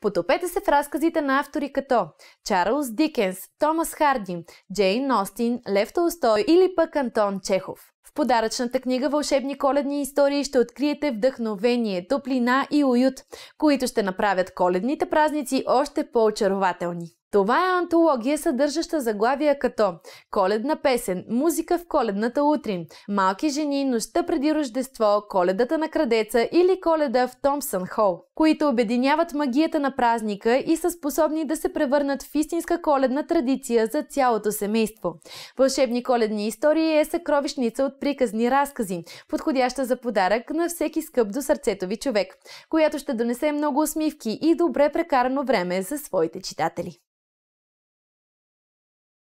Потопете се в разказите на автори като Чарлз Дикенс, Томас Харди, Джейн Остин, Лев Толстой или пък Антон Чехов. В подаръчната книга Вълшебни коледни истории ще откриете вдъхновение, топлина и уют, които ще направят коледните празници още по-очарователни. Това е антология, съдържаща заглавия като Коледна песен, музика в коледната утрин, Малки жени, нощта преди Рождество, Коледата на крадеца или Коледа в Томпсън Хол, които обединяват магията на празника и са способни да се превърнат в истинска коледна традиция за цялото семейство. Вълшебни коледни истории е съкровищница от приказни разкази, подходяща за подарък на всеки скъп до сърцето ви човек, която ще донесе много усмивки и добре прекарано време за своите читатели.